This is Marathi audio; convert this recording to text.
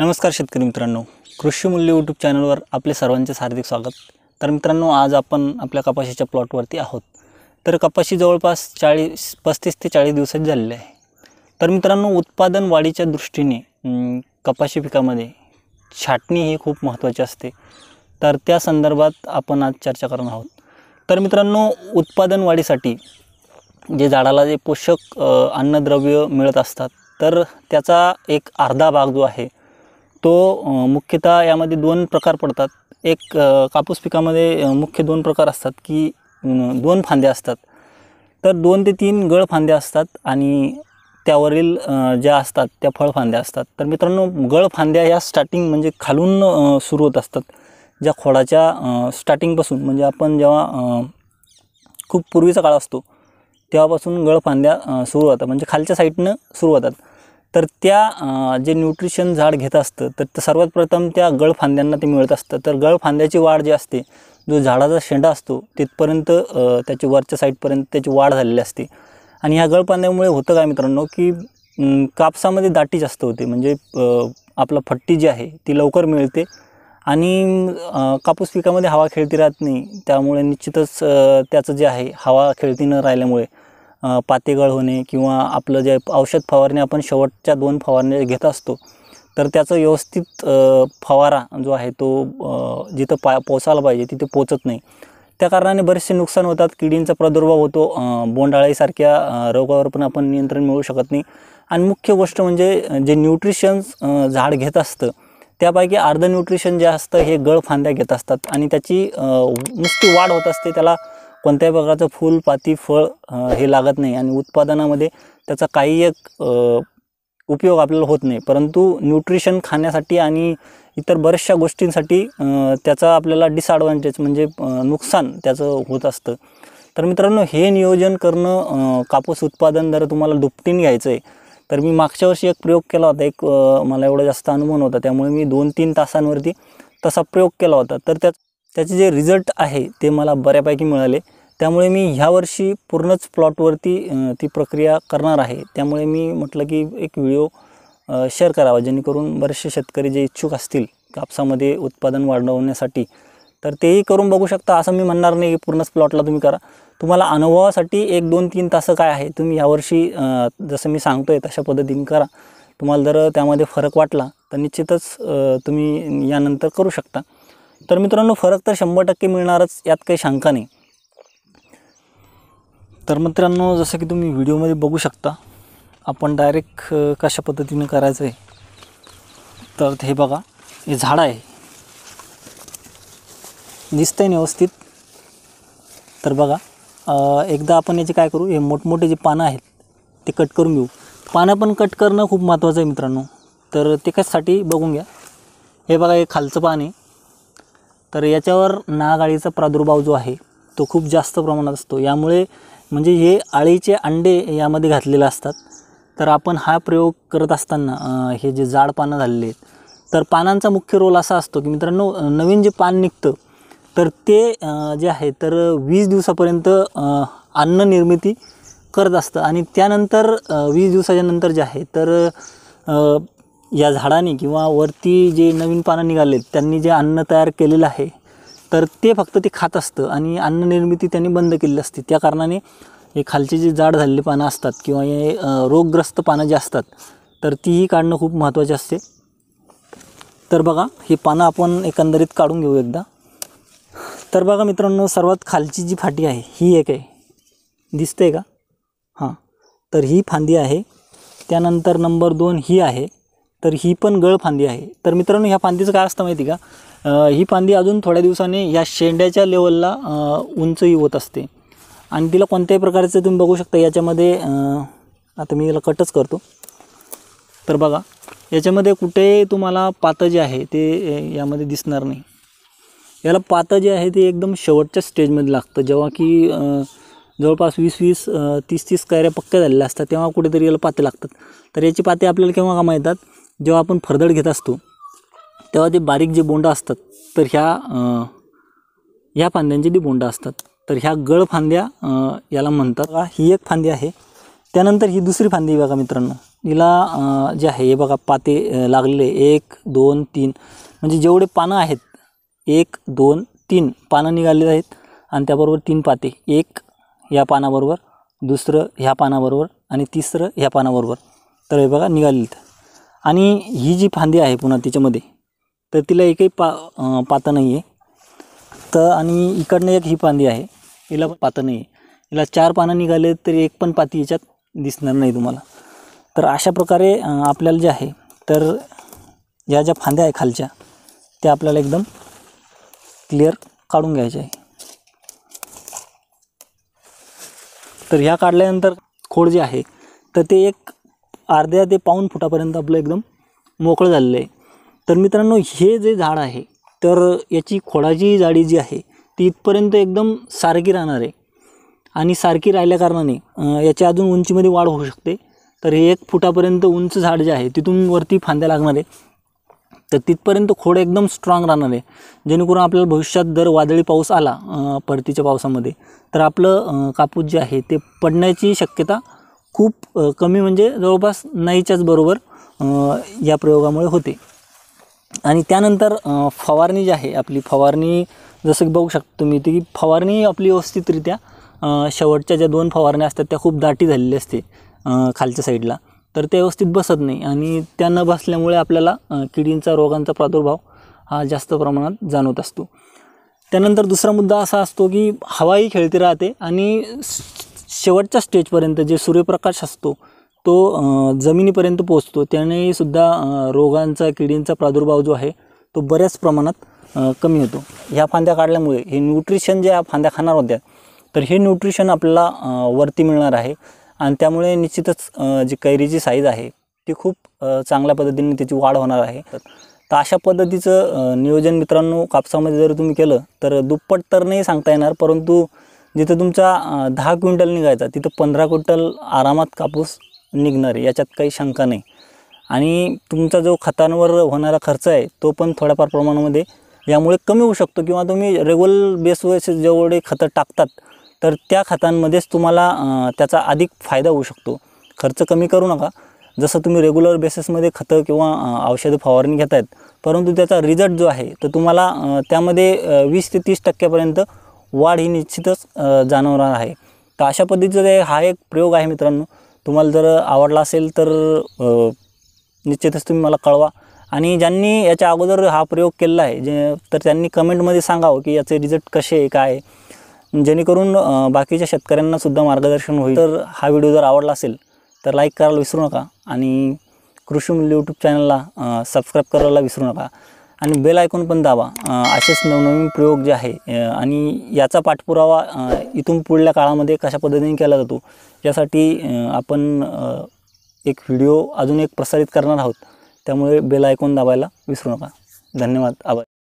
नमस्कार शेतकरी मित्रांनो कृषी मूल्य यूट्यूब चॅनलवर आपले सर्वांचे हार्दिक स्वागत तर मित्रांनो आज आपण आपल्या कपाशीच्या प्लॉटवरती आहोत तर कपाशी जवळपास चाळीस पस्तीस ते चाळीस दिवसात झालेले आहे तर मित्रांनो उत्पादन वाढीच्या दृष्टीने कपाशी पिकामध्ये छाटणी ही खूप महत्त्वाची असते तर त्या संदर्भात आपण आज चर्चा करणार आहोत तर मित्रांनो उत्पादन वाढीसाठी जे झाडाला जे पोषक अन्नद्रव्य मिळत असतात तर त्याचा एक अर्धा भाग जो आहे तो मुख्यतः यामध्ये दोन प्रकार पडतात एक कापूस पिकामध्ये मुख्य दोन प्रकार असतात की दोन फांद्या असतात तर दोन ते तीन गळ फांद्या असतात आणि त्यावरील ज्या असतात त्या फळफांद्या असतात तर मित्रांनो गळ फांद्या या स्टार्टिंग म्हणजे खालून सुरू होत असतात ज्या खोडाच्या स्टार्टिंगपासून म्हणजे आपण जेव्हा खूप पूर्वीचा काळ असतो तेव्हापासून फांद्या सुरू होतात म्हणजे खालच्या साईडनं सुरू होतात तर त्या जे न्यूट्रिशन झाड घेत असतं तर सर्वात प्रथम त्या गळफांद्यांना ते मिळत असतं तर गळफांद्याची वाढ जी असते जो झाडाचा शेंडा असतो तिथपर्यंत त्याची वरच्या साईडपर्यंत त्याची वाढ झालेली असते आणि ह्या गळफांद्यामुळे होतं काय मित्रांनो की कापसामध्ये दाटी जास्त होते म्हणजे आपला फट्टी जी आहे ती लवकर मिळते आणि कापूस पिकामध्ये हवा खेळती राहत नाही त्यामुळे निश्चितच त्याचं जे आहे हवा खेळती न राहिल्यामुळे पातेगळ होणे किंवा आपलं जे औषध फवारणी आपण शेवटच्या दोन फवारणी घेत असतो तर त्याचं व्यवस्थित फवारा जो आहे तो जिथं पा पोचायला पाहिजे तिथे पोचत नाही त्या कारणाने बरेचसे नुकसान होतात किडींचा प्रादुर्भाव होतो बोंडाळीसारख्या रोगावर पण आपण नियंत्रण मिळू शकत नाही आणि मुख्य गोष्ट म्हणजे जे न्यूट्रिशन्स झाड घेत असतं त्यापैकी अर्ध न्यूट्रिशन जे असतं हे गळ फांद्या घेत असतात आणि त्याची नुसती वाढ होत असते त्याला कोणत्याही प्रकारचं फूल पाती फळ हे लागत नाही आणि उत्पादनामध्ये त्याचा काही एक उपयोग आपल्याला होत नाही परंतु न्यूट्रिशन खाण्यासाठी आणि इतर बऱ्याचशा गोष्टींसाठी त्याचा आपल्याला डिसॲडव्हान्टेज म्हणजे नुकसान त्याचं होत असतं तर मित्रांनो हे नियोजन करणं कापूस उत्पादन जर तुम्हाला दुपटीन घ्यायचं आहे तर मी मागच्या वर्षी एक प्रयोग केला होता एक मला एवढा जास्त अनुभव होता त्यामुळे मी दोन तीन तासांवरती तसा प्रयोग केला होता तर त्या त्याचे जे रिझल्ट आहे ते मला बऱ्यापैकी मिळाले त्यामुळे मी ह्यावर्षी वर्षी पूर्णच प्लॉटवरती ती प्रक्रिया करणार आहे त्यामुळे मी म्हटलं की एक व्हिडिओ शेअर करावा जेणेकरून बरेचसे शेतकरी जे इच्छुक असतील कापसामध्ये उत्पादन वाढवण्यासाठी तर तेही करून बघू शकता असं मी म्हणणार नाही की पूर्णच प्लॉटला तुम्ही करा तुम्हाला अनुभवासाठी एक दोन तीन तासं काय आहे तुम्ही यावर्षी जसं मी सांगतो आहे तशा पद्धतीने करा तुम्हाला जर त्यामध्ये फरक वाटला तर निश्चितच तुम्ही यानंतर करू शकता तर मित्रांनो फरक तर शंभर टक्के मिळणारच यात काही शंका नाही तर मित्रांनो जसं की तुम्ही व्हिडिओमध्ये बघू शकता आपण डायरेक्ट कशा पद्धतीने करायचं आहे तर हे बघा हे झाड आहे दिसतं आहे व्यवस्थित तर बघा एकदा आपण याचे काय करू हे मोठमोठे जे पानं आहेत ते कट करून घेऊ पानं पण कट करणं खूप महत्त्वाचं आहे मित्रांनो तर ते कशासाठी बघून घ्या हे बघा हे खालचं पान आहे तर याच्यावर नागाळीचा प्रादुर्भाव जो आहे तो खूप जास्त प्रमाणात असतो यामुळे म्हणजे हे आळीचे अंडे यामध्ये घातलेले असतात तर आपण हा प्रयोग करत असताना हे जे जाड पानं झालेले आहेत तर पानांचा मुख्य रोल असा असतो की मित्रांनो नवीन जे पान निघतं तर ते जे आहे तर वीस दिवसापर्यंत अन्न निर्मिती करत असतं आणि त्यानंतर वीस दिवसाच्या नंतर जे आहे तर या झाडाने किंवा वरती जे नवीन पानं निघालेत त्यांनी जे अन्न तयार केलेलं आहे तर ते फक्त ते खात असतं आणि अन्न निर्मिती त्यांनी बंद केलेली असते त्या कारणाने हे खालचे जे जाड झालेले पानं असतात किंवा हे रोगग्रस्त पानं जे असतात तर तीही काढणं खूप महत्त्वाचे असते तर बघा हे पानं आपण एकंदरीत काढून घेऊ एकदा तर बघा मित्रांनो सर्वात खालची जी फाटी आहे ही एक आहे दिसते का हां तर ही फांदी आहे त्यानंतर नंबर दोन ही आहे तर ही पण गळ फांदी आहे तर मित्रांनो ह्या फांदीचं काय असतं माहिती का ही फांदी अजून थोड्या दिवसाने या शेंड्याच्या लेवलला उंचही होत असते आणि तिला कोणत्याही प्रकारचं तुम्ही बघू शकता याच्यामध्ये आता मी याला कटच करतो तर बघा याच्यामध्ये कुठे तुम्हाला पातं जे आहे ते यामध्ये दिसणार नाही याला पातं जे आहे ते एकदम शेवटच्या स्टेजमध्ये लागतं जेव्हा की जवळपास वीस वीस तीस तीस कैऱ्या पक्क्या झालेल्या असतात तेव्हा कुठेतरी याला पाते लागतात तर याची पाते आपल्याला केव्हा कामा येतात जेव्हा आपण फरदळ घेत असतो तेव्हा ते बारीक जे बोंडं असतात तर ह्या ह्या फांद्यांचे जे बोंडं असतात तर ह्या गळ फांद्या याला म्हणतात ही एक फांदी आहे त्यानंतर ही दुसरी फांदी बघा मित्रांनो हिला जे आहे हे बघा पाते लागलेले एक दोन तीन म्हणजे जेवढे पानं आहेत एक दोन तीन पानं निघालेली आहेत आणि त्याबरोबर तीन पाते एक या पानाबरोबर दुसरं ह्या पानाबरोबर आणि तिसरं ह्या पानाबरोबर तर हे बघा निघालेत आणि ही जी फांदी आहे पुन्हा तिच्यामध्ये तर तिला एकही पा पातं नाही आहे तर आणि इकडनं एक ही फांदी आहे हिला पातं नाही आहे हिला चार पानं निघाले तरी एक पण पाती याच्यात दिसणार नाही तुम्हाला तर अशा प्रकारे आपल्याला जे आहे तर ह्या ज्या फांद्या आहे खालच्या त्या आपल्याला एकदम क्लिअर काढून घ्यायच्या आहे तर ह्या काढल्यानंतर खोड जे आहे तर ते एक अर्ध्या ते पाऊन फुटापर्यंत आपलं एकदम मोकळं झालेलं आहे तर मित्रांनो हे जे झाड आहे तर याची खोडाची जाडी जी आहे ती इथपर्यंत एकदम सारखी राहणार आहे आणि सारखी राहिल्या कारणाने याची अजून उंचीमध्ये वाढ होऊ शकते तर हे एक फुटापर्यंत उंच झाड जे आहे तिथून वरती फांद्या लागणार आहे तर तिथपर्यंत खोड एकदम स्ट्रॉंग राहणार आहे जेणेकरून आपल्याला भविष्यात जर वादळी पाऊस आला परतीच्या पावसामध्ये तर आपलं कापूस जे आहे ते पडण्याची शक्यता खूप कमी म्हणजे जवळपास नाहीच्याच बरोबर या प्रयोगामुळे होते आणि त्यानंतर फवारणी जी आहे आपली फवारणी जसं की बघू शकता तुम्ही ती फवारणी आपली व्यवस्थितरित्या शेवटच्या ज्या दोन फवारण्या असतात त्या खूप दाटी झालेली असते खालच्या साईडला तर ते व्यवस्थित बसत नाही आणि त्या न बसल्यामुळे आपल्याला किडींचा रोगांचा प्रादुर्भाव हा जास्त प्रमाणात जाणवत असतो त्यानंतर दुसरा मुद्दा असा असतो की हवाही खेळती राहते आणि शेवटच्या स्टेजपर्यंत जे सूर्यप्रकाश असतो तो जमिनीपर्यंत पोचतो त्यानेसुद्धा सुद्धा रोगांचा किडींचा प्रादुर्भाव जो आहे तो बऱ्याच प्रमाणात कमी होतो ह्या फांद्या काढल्यामुळे हे न्यूट्रिशन जे फांद्या खाणार होत्या तर हे न्यूट्रिशन आपल्याला वरती मिळणार आहे आणि त्यामुळे निश्चितच जी कैरीची साईज आहे ती खूप चांगल्या पद्धतीने त्याची वाढ होणार आहे तर अशा पद्धतीचं नियोजन मित्रांनो कापसामध्ये जर तुम्ही केलं तर दुप्पट तर नाही सांगता येणार परंतु जिथं तुमचा दहा क्विंटल निघायचा तिथं पंधरा क्विंटल आरामात कापूस निघणार आहे याच्यात काही शंका नाही आणि तुमचा जो खतांवर होणारा खर्च आहे तो पण थोड्याफार प्रमाणामध्ये यामुळे कमी होऊ शकतो किंवा तुम्ही रेग्युलर बेसवर जेवढे खतं टाकतात तर त्या खतांमध्येच तुम्हाला त्याचा अधिक फायदा होऊ शकतो खर्च कमी करू नका जसं तुम्ही रेग्युलर बेसिसमध्ये खतं किंवा औषधं फवारणी घेत आहेत परंतु त्याचा रिझल्ट जो आहे तर तुम्हाला त्यामध्ये वीस ते तीस टक्क्यापर्यंत वाढ ही निश्चितच जाणवणार आहे तर अशा पद्धतीचा हा एक प्रयोग आहे मित्रांनो तुम्हाला जर आवडला असेल तर निश्चितच तुम्ही मला कळवा आणि ज्यांनी याच्या अगोदर हा प्रयोग केलेला आहे जे तर त्यांनी कमेंटमध्ये सांगावं की याचे रिझल्ट कसे आहे काय जेणेकरून बाकीच्या शेतकऱ्यांनासुद्धा मार्गदर्शन होईल तर हा व्हिडिओ जर आवडला असेल तर लाईक करायला विसरू नका आणि कृषी मूल्य यूट्यूब चॅनलला सबस्क्राईब करायला विसरू नका आणि बेल आयकॉन पण दाबा असेच नवनवीन प्रयोग जे आहे आणि याचा पाठपुरावा इथून पुढल्या काळामध्ये कशा पद्धतीने केला जातो यासाठी आपण एक व्हिडिओ अजून एक प्रसारित करणार आहोत त्यामुळे बेल आयकॉन दाबायला विसरू नका धन्यवाद आभार